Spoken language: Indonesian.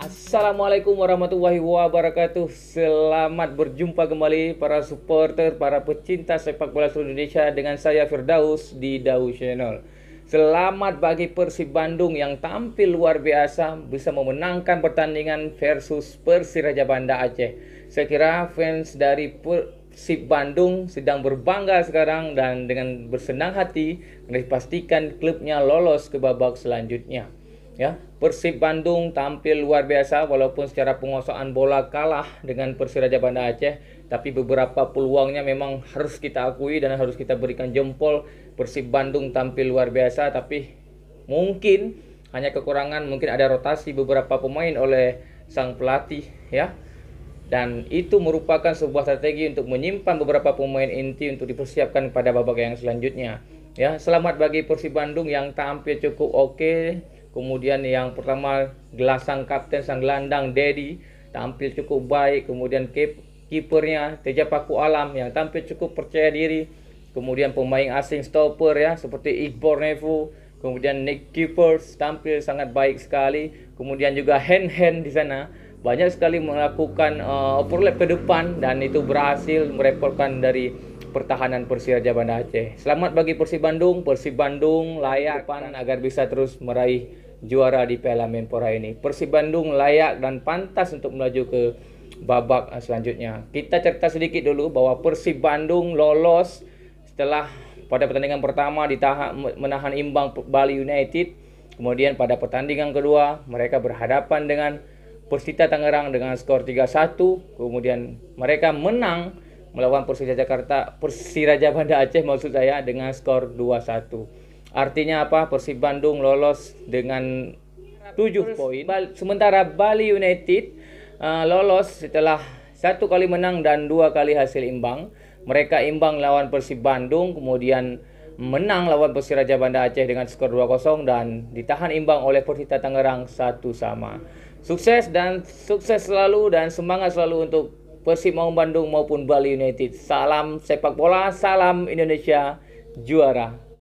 Assalamualaikum warahmatullahi wabarakatuh Selamat berjumpa kembali para supporter, para pecinta sepak bola seluruh Indonesia Dengan saya Firdaus di Daus Channel Selamat bagi Persib Bandung yang tampil luar biasa bisa memenangkan pertandingan versus Persiraja Banda Aceh. Saya kira fans dari Persib Bandung sedang berbangga sekarang dan dengan bersenang hati dipastikan klubnya lolos ke babak selanjutnya. Ya, Persib Bandung tampil luar biasa walaupun secara penguasaan bola kalah dengan Persiraja Banda Aceh, tapi beberapa peluangnya memang harus kita akui dan harus kita berikan jempol. Persib Bandung tampil luar biasa tapi mungkin hanya kekurangan mungkin ada rotasi beberapa pemain oleh sang pelatih ya dan itu merupakan sebuah strategi untuk menyimpan beberapa pemain inti untuk dipersiapkan pada babak yang selanjutnya. Ya, selamat bagi Persib Bandung yang tampil cukup oke. Okay. Kemudian yang pertama gelasang kapten sang gelandang Dedi tampil cukup baik. Kemudian kipernya Teja Paku Alam yang tampil cukup percaya diri. Kemudian pemain asing stopper ya seperti Igor Nevo, kemudian Nick Keepers tampil sangat baik sekali. Kemudian juga hand hand di sana banyak sekali melakukan uh, overlap ke depan dan itu berhasil merepotkan dari pertahanan Persiraja Banda Aceh. Selamat bagi Persib Bandung, Persib Bandung layak depan agar bisa terus meraih juara di Piala Menpora ini. Persib Bandung layak dan pantas untuk melaju ke babak eh, selanjutnya. Kita cerita sedikit dulu bahwa Persib Bandung lolos setelah pada pertandingan pertama ditahan menahan imbang Bali United. Kemudian pada pertandingan kedua mereka berhadapan dengan Persita Tangerang dengan skor 3-1. Kemudian mereka menang melawan Persija Jakarta, Persiraja Banda Aceh maksud saya dengan skor 2-1. Artinya apa? Persib Bandung lolos dengan 7 poin. Sementara Bali United uh, lolos setelah satu kali menang dan dua kali hasil imbang. Mereka imbang lawan Persib Bandung, kemudian menang lawan Persiraja Banda Aceh dengan skor 2-0 dan ditahan imbang oleh Persita Tangerang satu sama. Sukses dan sukses selalu dan semangat selalu untuk Persib Maung Bandung maupun Bali United. Salam sepak bola, salam Indonesia juara.